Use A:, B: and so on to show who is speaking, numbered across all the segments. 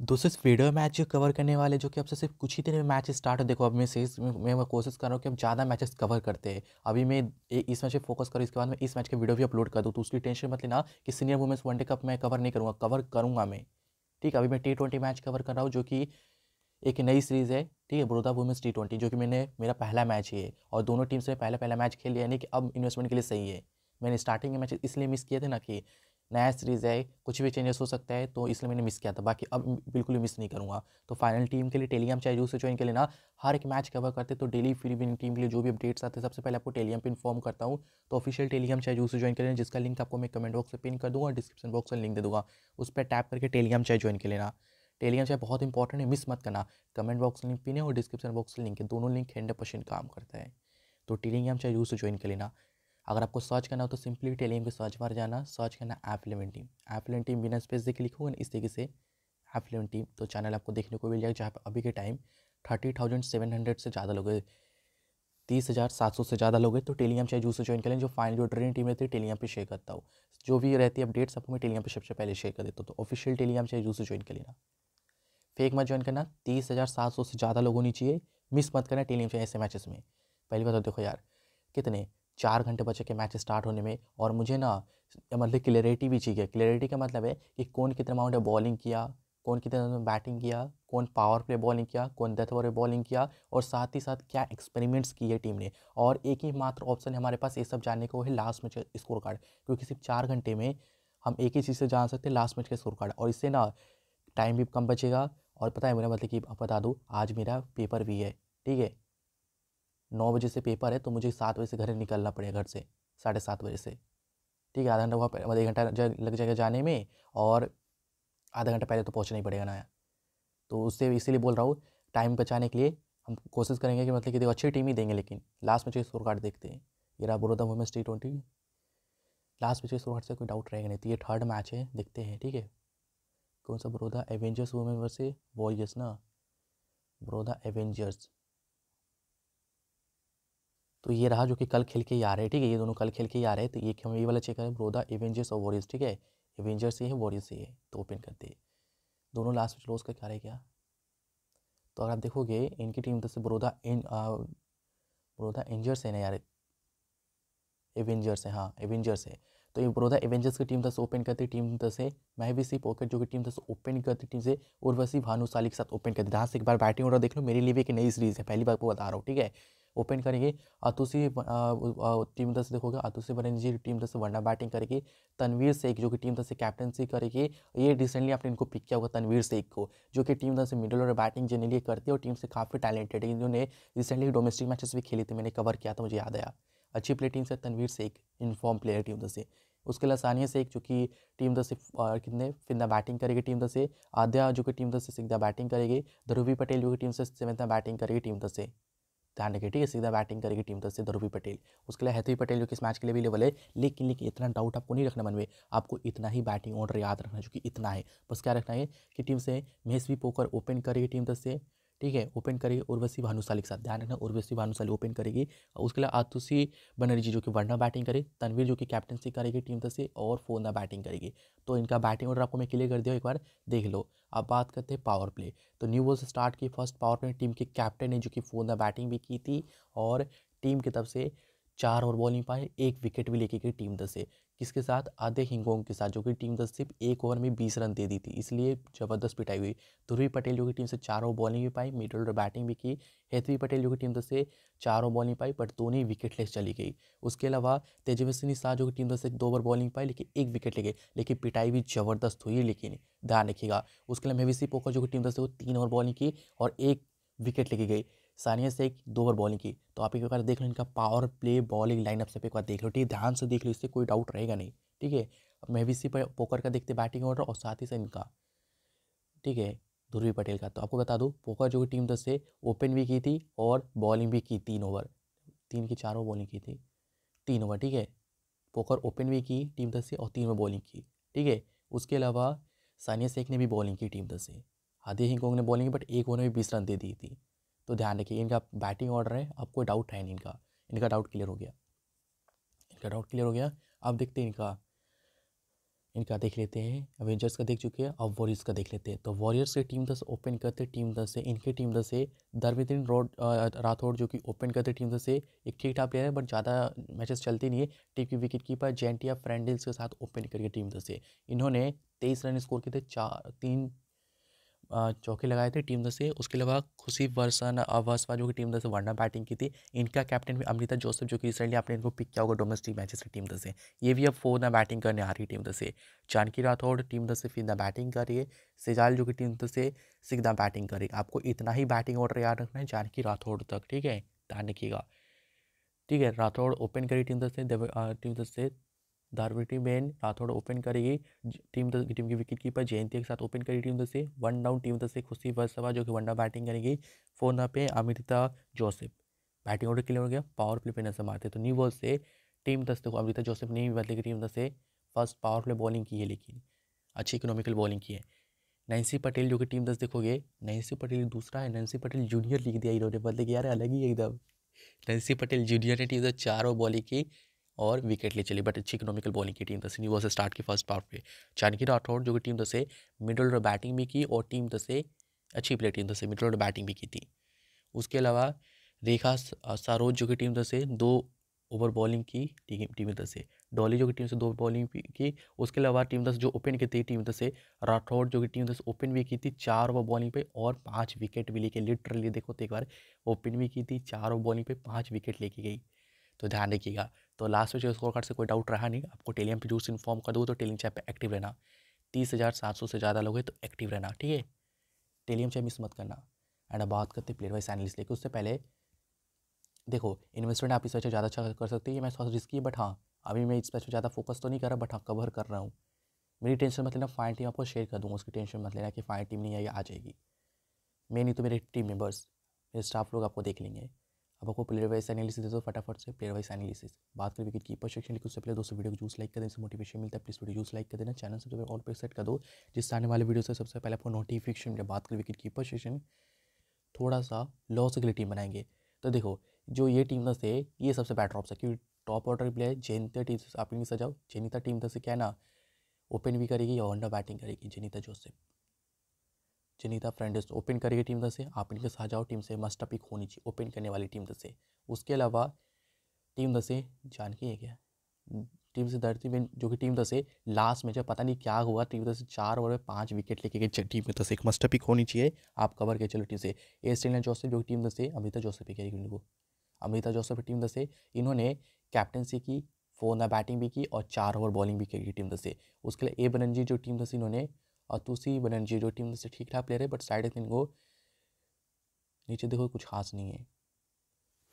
A: दोस्तों इस video match cover करने वाले जो कि से सिर्फ कुछ ही देर में मैच स्टार्ट हो देखो अब मैं सीरीज में मैं कोशिश कर रहा हूँ कि हम ज़्यादा मैचेस कवर करते हैं अभी मैं इस मैच पे फोकस करूँ इसके बाद मैं इस मैच के वीडियो भी अपलोड कर दूँ तो उसकी टेंशन मत लेना कि सीनियर वुमेंस वनडे कप मैं कवर नहीं करूँगा कवर करूँगा मैं ठीक है अभी मैं टी ट्वेंटी मैच कवर कर रहा हूँ जो कि एक नई सीरीज़ है ठीक है बड़ौदा वुमेंस टी ट्वेंटी जो कि मैंने मेरा पहला मैच ही है और दोनों टीम से पहला पहला मैच खेल लिया यानी कि अब इन्वेस्टमेंट के लिए सही है मैंने स्टार्टिंग के मैच इसलिए मिस किए थे ना कि नया सीरीज़ है कुछ भी चेंजेस हो सकता है तो इसलिए मैंने मिस किया था बाकी अब बिल्कुल भी मिस नहीं करूँगा तो फाइनल टीम के लिए टेलीग्राम चाहे जूस से ज्वाइन कर लेना हर एक मैच कवर करते तो डेली फिर भी टीम के लिए जो भी अपडेट्स आते हैं सबसे पहले आपको टेलीग्राम पे इन्फॉर्म करता हूँ तो ऑफिशियल टेलीग्राम चाहे जूस से ज्वाइन कर लेना जिसका लिंक आपको मैं कमेंट बॉक्स से पिन कर दूँगा और डिस्क्रिप्शन बॉक्स में लिंक दे दूँगा उस पर टैप करके टेलीग्राम चाहे ज्वाइन कर लेना टेलीग्राम चाहे बहुत इंपॉर्टेंट है मिस मत करना कमेंट बॉक्स लिंक पिन है और डिस्क्रिप्शन बॉक्स लिंक है दोनों लिंक हंड्रेड परसेंट काम करता है तो टेलीग्राम चाहे जूस से ज्वाइन कर लेना अगर आपको सर्च करना हो तो सिंपली टेलीम के सर्च बार जाना सर्च करना app eleven team app eleven team बिना स्पेस देखे लिखो ना इस तरीके से ऐप इलेवन टीम तो चैनल आपको देखने को मिल जाएगा जहाँ पर अभी के time thirty thousand seven hundred से ज़्यादा लोग तीस हज़ार सात सौ से ज़्यादा लोग हैं तो टेलीग्राम चाहे जूस से ज्वाइन करें जो फाइनल जो ट्रेनिंग टीम रहती है टेलीम पर शेयर करता हो जो भी रहती है अपडेट्स आपको मैं टेलीम पर सबसे पहले शेयर कर देता हूँ तो ऑफिशियल टेलीग्राम चाहे जूस से ज्वाइन कर लेना फेक मत ज्वाइन करना तीस हज़ार सात सौ से ज़्यादा लोग होनी चाहिए मिस मत करना टेलीग्राम चाहे ऐसे मैचेस में पहली बात तो देखो यार कितने चार घंटे बचे के मैच स्टार्ट होने में और मुझे ना मतलब क्लियरिटी भी चाहिए क्लियरिटी का मतलब है कि कौन कितना अमाउंट बॉलिंग किया कौन कितने बैटिंग किया कौन पावर प्ले बॉलिंग किया कौन डेथ ओवर बॉलिंग किया और साथ ही साथ क्या एक्सपेरिमेंट्स किए टीम ने और एक ही मात्र ऑप्शन हमारे पास ये सब जानने को है लास्ट मैच का स्कोर कार्ड क्योंकि सिर्फ चार घंटे में हम एक ही चीज़ से जान सकते हैं लास्ट मैच का स्कोर कार्ड और इससे ना टाइम भी कम बचेगा और पता है मेरा मतलब कि आप बता दूँ आज मेरा पेपर भी है ठीक है नौ बजे से पेपर है तो मुझे सात बजे से घर निकलना पड़ेगा घर से साढ़े सात बजे से ठीक है आधा घंटा वहाँ एक घंटा लग जाएगा जाने में और आधा घंटा पहले तो पहुँचना ही पड़ेगा नया तो उससे इसीलिए बोल रहा हूँ टाइम बचाने के लिए हम कोशिश करेंगे कि मतलब कि देखो अच्छी टीम ही देंगे लेकिन लास्ट में जो स्कोर कार्ड देखते हैं ये रहा Baroda women's T twenty last में जो स्कोर कार्ड से कोई डाउट रहेगा नहीं तो ये थर्ड मैच है देखते हैं ठीक है कौन सा बड़ौदा एवेंजर्स वुमेन से वॉरियर्स ना बड़ौदा एवेंजर्स तो ये रहा जो कि कल खेल के ही आ रहे हैं ठीक है ये दोनों कल खेल के ही आ रहे हैं तो ये हम ये वाला चेक करें ब्रोदा एवेंजर्स और वॉरियर्स ठीक है एवेंजर्स ये है वॉरियर्स ये है तो ओपन करते हैं दोनों लास्ट में क्लोज करके आ रहे क्या तो अगर आप देखोगे इनकी टीम से बड़ौदा इन बड़ौदा एंजर्स है ना यार एवेंजर्स है हाँ एवेंजर्स है तो ये बड़ौदा एवेंजर्स की टीम तरह से ओपन करती टीम तरह से महविसी पॉकेट जो कि टीम तरह से ओपन करती टीम से उर्वशी भानुशाली के साथ ओपन करती जहाँ से एक बार बैटिंग ऑर्डर देख लो मेरे लिए भी एक नई सीरीज़ है पहली बार को बता रहा हूँ ठीक है ओपन करेंगे आतुषी टीम दस देखोगे आतुषी बनर्जी टीम दस वरना बैटिंग करेगी तनवीर शेख जो कि टीम दस से कैप्टनसी करेगी ये रिसेंटली आपने इनको पिक किया होगा तनवीर शेख को जो कि टीम दस मिडल और बैटिंग जनरली करती है और टीम से काफ़ी टैलेंटेड है इन्होंने रिसेंटली डोमेस्टिक मैचेस भी खेली थी मैंने कवर किया था मुझे याद आया अच्छी प्ले टीम से Tanveer Sheikh in form player team दस से उसके अलावा सानिया सेख जो कि टीम दस कितने फिर बैटिंग करेगी टीम दस आद्या जो कि टीम दस से सीधा बैटिंग करेगी ध्रुवी पटेल जो कि टीम से सेवंथा बैटिंग करेगी टीम दस से ध्यान रखिए ठीक है सीधा बैटिंग करेगी टीम तरफ से ध्रुवी पटेल उसके लिए हैथवी पटेल जो कि इस मैच के लिए अवेलेबल है लेकिन लेकिन इतना डाउट आपको नहीं रखना मन में आपको इतना ही बैटिंग ऑर्डर याद रखना जो कि इतना है बस क्या रखना है कि टीम से मेस भी पोकर ओपन करेगी टीम तरफ से ठीक है ओपन करेगी उर्वशी भानुशाली के साथ ध्यान रखना उर्वशी भानुशाली ओपन करेगी उसके अलावा आतुषी बनर्जी जो कि वरना बैटिंग करे तनवीर जो कि कैप्टनसी करेगी टीम दस से और फोना बैटिंग करेगी तो इनका बैटिंग ऑर्डर आपको मैं क्लियर कर दिया एक बार देख लो अब बात करते हैं पावर प्ले तो न्यू बॉल से स्टार्ट की फर्स्ट पावर प्ले टीम के कैप्टन ने जो कि फोना बैटिंग भी की थी और टीम की तरफ से चार ओवर बॉलिंग पाए एक विकेट भी लेके गई टीम दस से किसके साथ आधे हिंगोंग के साथ जो कि टीम दस सिर्फ एक ओवर में बीस रन दे दी थी इसलिए जबरदस्त पिटाई हुई ध्रुवी पटेल जो कि टीम से चारों बॉलिंग भी पाई मिडल और बैटिंग भी की हेतवी पटेल जो कि टीम दस से चारों बॉलिंग पाई बट दोनों ही विकेट लेस चली गई उसके अलावा तेजस्विनी शाह जो कि टीम से दो बार बॉलिंग पाई लेकिन एक विकेट ले गई लेकिन पिटाई भी जबरदस्त हुई लेकिन ध्यान रखिएगा उसके अलावा मेविसी पोकर जो कि टीम से वो तीन ओवर बॉलिंग की और एक विकेट लेके गई सानिया से एक दो ओवर बॉलिंग की तो आप एक बार देख लो इनका पावर प्ले बॉलिंग लाइनअप सब एक बार देख लो ठीक ध्यान से देख लो इससे कोई डाउट रहेगा नहीं ठीक है अब भी पर पोकर का देखते बैटिंग ऑर्डर और साथ ही से इनका ठीक है ध्रुवी पटेल का तो आपको बता दूँ पोकर जो टीम दस से ओपन भी की थी और बॉलिंग भी की तीन ओवर तीन की चार ओवर बॉलिंग की थी तीन ओवर ठीक है पोकर ओपन भी की टीम दस से और तीन ओवर बॉलिंग की ठीक है उसके अलावा सानिया शेख ने भी बॉलिंग की टीम दस से आधे हिंगोंग ने बॉलिंग की बट एक ओवर में बीस रन दे दी थी तो ध्यान रखिए इनका बैटिंग ऑर्डर है अब कोई डाउट है नहीं इनका इनका डाउट क्लियर हो गया इनका डाउट क्लियर हो गया अब देखते हैं इनका इनका देख लेते हैं अवेंजर्स का देख चुके हैं अब वॉरियर्स का देख लेते हैं तो वॉरियर्स की टीम दस ओपन करते टीम दस से इनकी टीम दस से धर्मेंद्र रोड राठौड़ जो कि ओपन करते टीम दस से एक ठीक ठाक प्लेयर है बट ज़्यादा मैचेस चलती नहीं है टीम की विकेट कीपर जेंटिया फ्रेंडिल्स के साथ ओपन करके टीम दस से इन्होंने तेईस रन स्कोर किए थे चार तीन चौके लगाए थे टीम दस से उसके अलावा खुशी वर्सन वर्सवा जो कि टीम दस से वर्ना बैटिंग की थी इनका कैप्टन भी अमृता जोसेफ जो कि रिसेंटली आपने इनको पिक किया होगा डोमेस्टिक मैचेस से टीम दस से ये भी अब फोर ना बैटिंग करने आ रही टीम दस से जानकी राठौड़ टीम दस से फिर ना बैटिंग कर रही है सिजाल जो कि टीम दस से सीधा बैटिंग करेगी आपको इतना ही बैटिंग ऑर्डर याद रखना है जानकी राठौड़ तक ठीक है ध्यान रखिएगा ठीक है राठौड़ ओपन करी टीम दस से टीम दस से टीम बहन राठौड़ ओपन करेगी टीम दस टीम की विकेट कीपर जयंती के साथ ओपन करेगी टीम दस से वन डाउन टीम दस से खुशी वर्षा जो कि वन डाउन बैटिंग करेगी फोर ना पे Amrita Joseph batting order clear हो गया पावर प्ले पे नजर मारते तो न्यू बॉल से टीम दस देखो अमृता जोसेफ नहीं बदलेगी टीम दस से फर्स्ट पावर प्ले बॉलिंग की है लेकिन अच्छी इकोनॉमिकल बॉलिंग की है नैन्सी पटेल जो कि टीम दस देखोगे नैन्सी पटेल दूसरा है नैन्सी पटेल जूनियर लिख दिया इन्होंने बदले गया यार अलग ही एकदम नैन्सी पटेल जूनियर ने टीम दस चार ओवर बॉलिंग की और विकेट ले चली बट अच्छी इकोनॉमिकल बॉलिंग की टीम दस यूनिवर्स स्टार्ट की फर्स्ट पार्ट पे जानकी राठौर जो कि टीम दस मिडल ऑर्डर बैटिंग भी की और टीम दस अच्छी प्लेयर टीम दस मिडल ऑर्डर बैटिंग भी की थी उसके अलावा रेखा सारोज जो कि टीम दस से दो ओवर बॉलिंग की टीम टीम दस से डॉली जो कि टीम से दो बॉलिंग की उसके अलावा टीम दस जो ओपन की थी टीम दस से राठौर जो कि टीम दस ओपन भी की थी चार ओवर बॉलिंग पे और पांच विकेट भी लेके लिटरली देखो तो एक बार ओपन भी की थी चार ओवर बॉलिंग पे पांच विकेट लेके गई तो ध्यान रखिएगा तो लास्ट में जो स्कोर कार्ड से कोई डाउट रहा नहीं आपको टेलीएम पे जूस इन्फॉर्म कर दो तो टेलीम चैप पे एक्टिव रहना तीस हज़ार सात सौ से ज़्यादा लोग हैं तो एक्टिव रहना ठीक है टेलीएम चैप मिस मत करना एंड अब बात करते हैं प्लेयर वाइज एनालिस्ट लेकिन उससे पहले देखो इन्वेस्टमेंट आप इस वजह ज़्यादा अच्छा कर सकते हैं मैं थोड़ा रिस्की है बट हाँ अभी मैं इस पर ज़्यादा फोकस तो नहीं कर रहा बट हाँ कवर कर रहा हूँ मेरी टेंशन मत लेना फाइन टीम आपको शेयर कर दूँगा उसकी टेंशन मत लेना कि फाइन टीम नहीं आई आ जाएगी मैं नहीं तो मेरे टीम मेम्बर्स मेरे स्टाफ लोग आपको देख लेंगे अब आपको प्लेयर वाइज एनालिसिस दे दो फटाफट से प्लेयर वाइज एनालिसिस बात करें विकेट कीपर सेक्शन लिखो उससे पहले दोस्तों वीडियो को जूस लाइक कर दें इससे मोटिवेशन मिलता है प्लीज़ वीडियो जूस लाइक कर देना चैनल से पहले ऑल पे सेट कर दो जिससे आने वाले वीडियो से सबसे पहले आपको नोटिफिकेशन मिले बात करें विकेट कीपर सेक्शन थोड़ा सा लॉस के लिए टीम बनाएंगे तो देखो जो ये टीम दस थे ये सबसे बेटर ऑप्शन क्योंकि top order player Jenita team से आप सजाओ जेनिता टीम दस से क्या ना ओपन भी करेगी या अंडर बैटिंग करेगी Jenita Joseph Jenita friends open करेगी टीम दस से आप इनके साथ जाओ टीम से मस्ट अपिक होनी चाहिए ओपन करने वाली टीम दस से उसके अलावा टीम दस से जानकी है क्या टीम से धरती में जो कि टीम दस से लास्ट में जब पता नहीं क्या हुआ टीम दस से चार ओवर में पाँच विकेट लेके गए टीम में दस एक मस्ट अपिक होनी चाहिए आप कवर के चलो टीम से ए स्टेलिया जोसेफ जो कि टीम दस से अमृता जोसेफ भी करेगी उनको अमृता जोसेफ टीम दस से इन्होंने कैप्टनसी की फोर ना बैटिंग भी की और चार ओवर बॉलिंग भी करेगी टीम दस से उसके लिए ए बनर्जी जो टीम दस इन्होंने और तुलसी बनर्जी जो टीम से ठीक ठाक प्लेयर है बट साइड एक इनको नीचे देखो कुछ खास नहीं है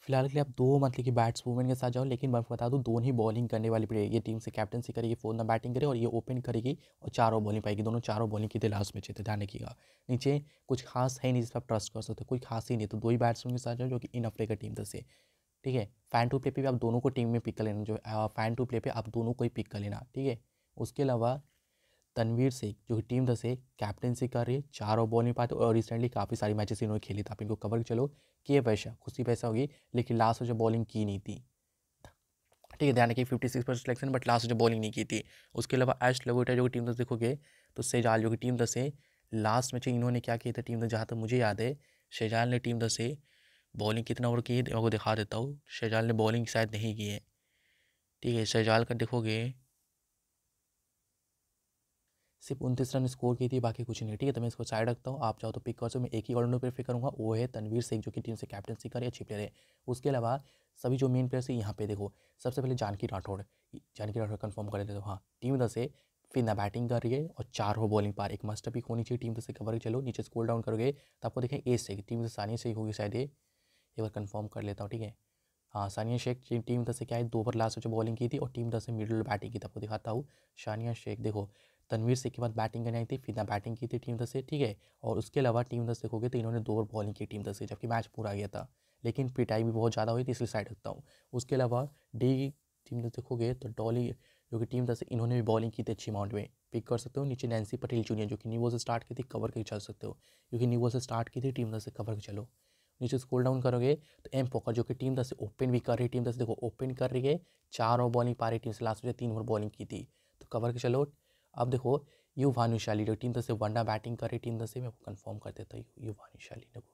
A: फिलहाल के लिए आप दो मतलब कि बैट्स वूमेन के साथ जाओ लेकिन मैं बता दूँ दोनों ही बॉलिंग करने वाली प्लेयर ये टीम से कैप्टनसी करेगी फोर ना बैटिंग करे और ये ओपन करेगी और चारों बॉलिंग पाएगी दोनों चारों बॉलिंग की लास्ट में थे ध्यान रखिएगा नीचे कुछ खास है नहीं जिसका आप ट्रस्ट कर सकते कोई खास ही नहीं तो दो ही बैट्समैन के साथ जाओ जो कि इन अफ्रे का टीम से ठीक है फैन टू प्ले पर भी आप दोनों को टीम में पिक कर लेना जो फैन टू प्ले पर आप दोनों को ही पिक कर लेना ठीक है उसके अलावा तनवीर सिंह जो कि टीम दस है कैप्टनसी कर रही है ओवर बॉल नहीं पाते और रिसेंटली काफ़ी सारी मैचेस इन्होंने खेले थे आप इनको कवर चलो किए पैसा खुशी पैसा होगी लेकिन लास्ट में जो बॉलिंग की नहीं थी ठीक है ध्यान रखिए fifty six percent selection but last जो बॉलिंग नहीं की थी उसके अलावा एश लगोटा जो कि टीम दस देखोगे तो शेजाल जो कि टीम दस है लास्ट मैच इन्होंने क्या किया था टीम दस जहाँ तक मुझे याद है शेजाल ने टीम दस से बॉलिंग कितना ओवर की है दिखा देता हूँ शेजाल ने बॉलिंग शायद नहीं की है ठीक है शेजाल का देखोगे सिर्फ उनतीस रन स्कोर की थी बाकी कुछ नहीं ठीक है तो मैं इसको साइड रखता हूँ आप चाहो तो पिक कर सो मैं एक ही ऑलराउंडर पर पिक करूँगा वो है तनवीर सिंह जो कि टीम से कैप्टनसी करे अच्छी प्लेयर है उसके अलावा सभी जो मेन प्लेयर्स है यहाँ पे देखो सबसे पहले जानकी राठौड़ जानकी राठौड़ कन्फर्म कर लेते हो हाँ टीम दस है फिर ना बैटिंग कर रही है और चार हो बॉलिंग पार एक मस्ट पिक होनी चाहिए टीम दस से कवर चलो नीचे स्कोर डाउन करोगे तो आपको देखें ए से टीम दस सानिया शेख होगी शायद ये एक बार कन्फर्म कर लेता हूँ ठीक है हाँ सानिया शेख टीम दस से क्या है दो ओवर लास्ट जो बॉलिंग की थी और टीम दस से मिडिल बैटिंग की थी तो आपको दिखाता हूँ सानिया शेख देखो तनवीर से के बाद बैटिंग करने आई थी ना बैटिंग की थी टीम दस से ठीक है और उसके अलावा टीम दस देखोगे तो इन्होंने दो ओवर बॉलिंग की टीम दस से जबकि मैच पूरा गया था लेकिन पिटाई भी बहुत ज़्यादा हुई थी इसलिए साइड रखता हूँ उसके अलावा डी टीम दस देखोगे तो डॉली जो कि टीम दस इन्होंने भी बॉलिंग की थी अच्छी अमाउंट में पिक कर सकते हो नीचे नैन्सी पटेल जूनियर जो कि नीवो से स्टार्ट की थी कवर करके चल सकते हो क्योंकि नीवो से स्टार्ट की थी टीम दस से कवर के चलो नीचे स्कोल डाउन करोगे तो एम पोकर जो कि टीम दस से ओपन भी कर रही है टीम दस देखो ओपन कर रही है चार ओवर बॉलिंग पा रही टीम से लास्ट में तीन ओवर बॉलिंग की थी तो कवर के चलो अब देखो यू भानुशाली जो टीम दस से डा बैटिंग करे टीम दस से मैं वो कर देता हूँ यू भानुशाली ने वो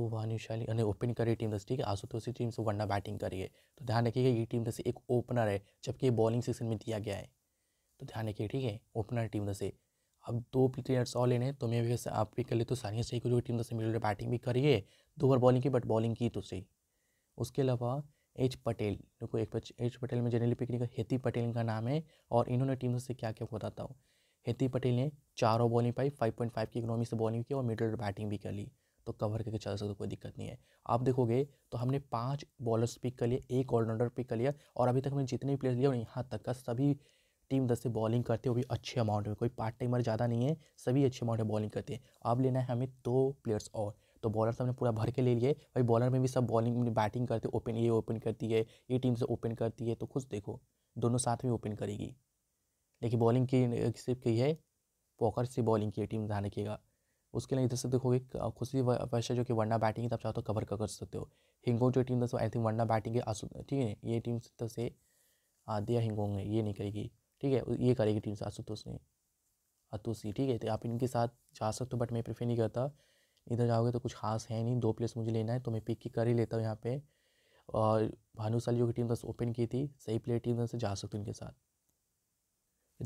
A: यू भानुशाली अरे ओपन करे टीम दस ठीक है आशुतोषी टीम से डा बैटिंग करिए तो ध्यान रखिएगा ये टीम दस एक ओपनर है जबकि ये बॉलिंग सेक्शन में दिया गया है तो ध्यान रखिए ठीक है ओपनर टीम दस अब दो प्लेयर्स और लेने तो मैं वैसे आप भी कर ले तो सानिया सही को जो टीम दस से बैटिंग भी करिए दो बार बॉलिंग की बट बॉलिंग की तो सही उसके अलावा एच पटेल देखो एक एच पटेल में जनरली पिक कर हेती पटेल इनका नाम है और इन्होंने टीम से क्या क्या बताता हूँ हेती पटेल ने चारों बॉलिंग पाई फाइव पॉइंट फाइव की इकोनॉमी से बॉलिंग की और मिडिल बैटिंग भी कर ली तो कवर करके चल सकते कोई दिक्कत नहीं है आप देखोगे तो हमने पाँच बॉलर्स पिक कर लिए एक ऑलराउंडर पिक कर लिया और अभी तक हमने जितने भी प्लेयर लिए और यहाँ तक का सभी टीम दस से बॉलिंग करते हो वो भी अच्छे अमाउंट में कोई पार्ट टाइमर ज़्यादा नहीं है सभी अच्छे अमाउंट में बॉलिंग करते हैं अब लेना है हमें दो प्लेयर्स और तो बॉलर सब ने पूरा भर के ले लिए भाई बॉलर में भी सब बॉलिंग में बैटिंग करते ओपन ये ओपन करती है ये टीम से ओपन करती है तो खुद देखो दोनों साथ में ओपन करेगी लेकिन बॉलिंग की सिर्फ की है पॉकर से बॉलिंग की टीम ध्यान रखिएगा उसके लिए इधर से देखोगे खुशी वैसे जो कि वरना बैटिंग है आप चाहो तो कवर कर सकते हो हिंगोंग जो टीम आई थिंक वरना बैटिंग है ठीक है ये टीम तरफ से तो दिया हिंगोंग ने ये नहीं करेगी ठीक है ये करेगी टीम से आसुतोष ने आतोसी ठीक है तो आप इनके साथ जा सकते हो बट मैं प्रेफर नहीं करता इधर जाओगे तो कुछ खास है नहीं दो प्लेस मुझे लेना है तो मैं पिक ही कर ही लेता हूँ यहाँ पे और जो की टीम बस ओपन की थी सही प्लेयर टीम से जा सकते उनके साथ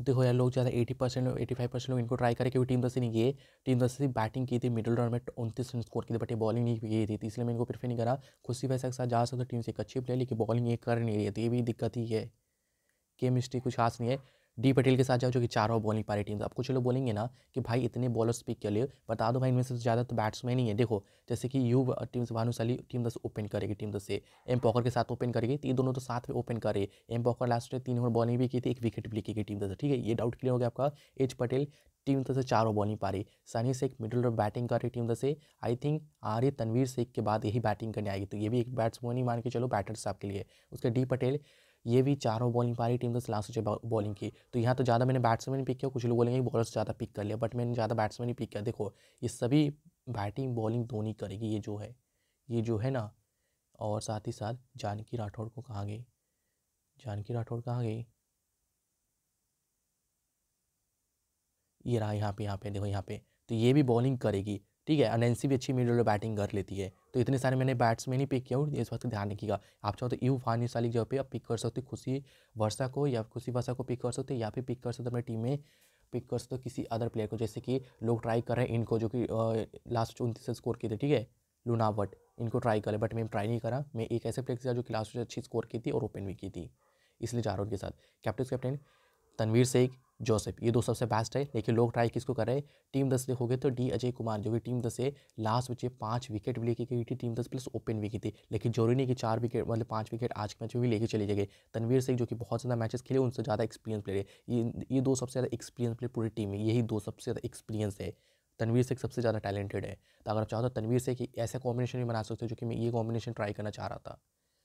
A: देखो यार लोग ज़्यादा eighty percent eighty five percent लोग इनको ट्राई करें क्योंकि टीम दस नहीं गए टीम दस से बैटिंग की थी मिडिल राउंड में तो उनतीस रन स्कोर की थी बट ये बॉलिंग नहीं गई थी इसलिए मैं इनको प्रेफर नहीं करा खुशी वैसा के साथ जा सकता टीम से एक अच्छी प्लेयर लेकिन बॉलिंग ये कर नहीं रही थी तो ये भी दिक्कत ही है केमिस्ट्री कुछ खास नहीं है डी पटेल के साथ जाओ जो कि चारों बॉलिंग पारी टीम आपको चलो बोलेंगे ना कि भाई इतने बॉलर्स स्पिक के लिए बता दो भाई इनमें से ज़्यादा तो बैट्समैन ही है देखो जैसे कि यू टीम से भानुशाली टीम दस ओपन करेगी टीम दस से एम पॉकर के साथ ओपन करेगी तो ये दोनों तो साथ में ओपन करे एम पॉकर लास्ट में तीन ओवर बॉलिंग भी की थी एक विकेट भी लिखेगी गई टीम दस ठीक है ये डाउट क्लियर हो गया आपका एच पटेल टीम दस से चार चारों बॉलिंग पारी Sunny Sheikh middle over batting कर रही टीम दस से आई थिंक आर्य तनवीर शेख के बाद यही बैटिंग करने आएगी तो ये भी एक बैट्समैन ही मान के चलो बैटर्स आपके लिए उसके डी पटेल ये भी चारों बॉलिंग पारी टीम दस लास्ट सोचे बॉलिंग की तो यहाँ तो ज़्यादा मैंने बैट्समैन पिक किया कुछ लोग बोलेंगे बॉलर से ज़्यादा पिक कर लिया बट मैंने ज़्यादा बैट्समैन ही पिक किया देखो ये सभी बैटिंग बॉलिंग दोनों करेगी ये जो है ये जो है ना और साथ ही साथ जानकी राठौड़ को कहाँ गई जानकी राठौड़ कहाँ गई ये रहा यहाँ पे यहाँ पे देखो यहाँ पे तो ये भी बॉलिंग करेगी ठीक है नैन्सी भी अच्छी मिडल बैटिंग कर लेती है तो इतने सारे मैंने बैट्समैन ही पिक किया हूँ इस बात का ध्यान रखिएगा आप चाहो तो यू फानी साली जगह पे आप पिक कर सकते हो खुशी वर्षा को या खुशी वर्षा को पिक कर सकते हो या फिर पिक कर सकते हो अपनी टीम में पिक कर सकते हो किसी अदर प्लेयर को जैसे कि लोग ट्राई कर रहे हैं इनको जो कि लास्ट उनतीस स्कोर किए थे ठीक है लूनावट इनको ट्राई करें बट मैं ट्राई नहीं करा मैं एक ऐसे प्लेयर किया जो कि लास्ट अच्छी स्कोर की थी और ओपन भी की थी इसलिए जा रहा हूँ उनके साथ captain captain Tanveer Sheikh Joseph ये दो सबसे बेस्ट है लेकिन लोग ट्राई किसको कर रहे हैं टीम दस देखोगे तो डी अजय कुमार जो कि टीम दस से लास्ट बचे में पाँच विकेट भी लेके गई थी टीम दस प्लस ओपन भी की थी लेकिन जरूरी नहीं कि चार विकेट मतलब पाँच विकेट आज के मैच में भी लेके चले जाएंगे तनवीर सिंह जो कि बहुत ज़्यादा मैचेस खेले उनसे ज़्यादा एक्सपीरियंस प्लेयर है ये ये दो सबसे ज़्यादा एक्सपीरियंस प्लेयर पूरी टीम में यही दो सबसे ज़्यादा एक्सपीरियंस है तनवीर सिंह सबसे ज़्यादा टैलेंटेड है तो अगर आप चाहो तो तनवीर शेख ऐसा कॉम्बिनेशन भी बना सकते हो जो कि मैं ये कॉम्बिनेशन ट्राई करना चाह रहा था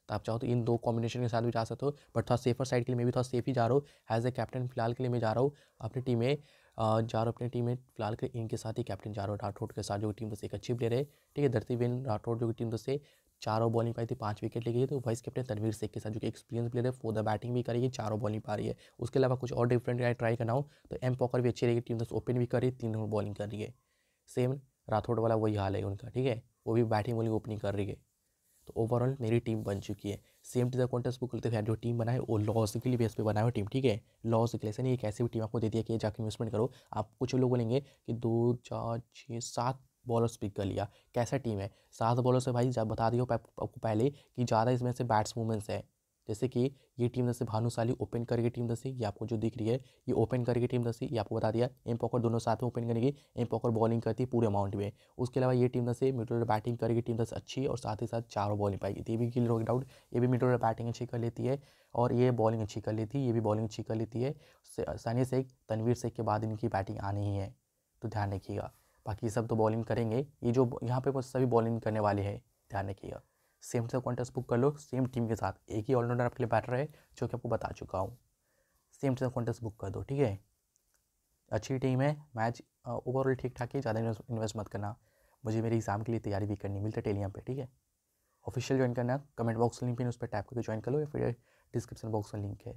A: तो आप चाहो तो इन दो कॉम्बिनेशन के साथ भी जा सकते हो बट थोड़ा सेफर साइड के लिए मैं भी थोड़ा सेफ ही जा रहा हूँ एज ए कैप्टन फिलहाल के लिए मैं जा रहा हूँ अपनी टीम में जा रहा हूँ अपनी टीम में फिलहाल के इनके साथ ही कैप्टन जा रहा हूँ राठौड़ के साथ जो टीम तो से एक अच्छी प्लेयर है ठीक है धरती बेन राठौड़ जो टीम दस से चारों बॉलिंग पाई थी पांच विकेट ले गई तो वाइस कैप्टन तनवीर सेख के साथ जो कि एक्सपीरियंस प्लेयर है फोर द बैटिंग भी करेगी चारों बॉलिंग पा रही है उसके अलावा कुछ और डिफरेंट ट्राई करना हो तो एम पॉकर भी अच्छी रहेगी टीम दस ओपन भी कर रही है तीन रन बॉलिंग कर रही है सेम राठौड़ वाला वही हाल है उनका ठीक है वो भी बैटिंग बॉलिंग ओपनिंग कर रही है तो ओवरऑल मेरी टीम बन चुकी है same to the contest book खुलते हैं जो टीम बनाए वो लॉस के लिए बेस पे बनाए हुए टीम ठीक है लॉस के लिए से नहीं एक ऐसी भी टीम आपको दे दिया कि जाकर इन्वेस्टमेंट करो आप कुछ लोग बोलेंगे कि दो चार छः सात बॉलर्स पिक कर लिया कैसा टीम है सात बॉलर से भाई जब बता दिया आपको पहले कि ज़्यादा इसमें से बैट्स मूवमेंट्स है जैसे कि ये टीम दस भानुशाली ओपन करके टीम दस ये आपको जो दिख रही है ये ओपन करके टीम दस ये आपको बता दिया एम पॉकर दोनों साथ में ओपन करेंगे एम पॉकर बॉलिंग करती है पूरे अमाउंट में उसके अलावा ये टीम दस मिडल बैटिंग करके टीम दस अच्छी और साथ ही साथ चारों बॉलिंग पाई ये भी गिल रॉकेट आउट ये भी मिडल बैटिंग अच्छी कर लेती है और ये बॉलिंग अच्छी कर लेती है ये भी बॉलिंग अच्छी कर लेती है सानिया शेख तनवीर शेख के बाद इनकी बैटिंग आनी ही है तो ध्यान रखिएगा बाकी सब तो बॉलिंग करेंगे ये जो यहाँ पे सभी बॉलिंग करने वाले हैं ध्यान रखिएगा सेम से कॉन्टेस्ट बुक कर लो सेम टीम के साथ एक ही ऑलराउंडर आपके लिए बैटर है जो कि आपको बता चुका हूँ सेम से कॉन्टेस्ट बुक कर दो ठीक है अच्छी टीम है मैच ओवरऑल ठीक ठाक है ज़्यादा इन्वेस्ट मत करना मुझे मेरे एग्ज़ाम के लिए तैयारी भी करनी मिलती है टेलियाँ पर ठीक है ऑफिशियल ज्वाइन करना कमेंट बॉक्स लिंक है उस पर टाइप करके ज्वाइन कर लो या फिर डिस्क्रिप्शन बॉक्स में लिंक है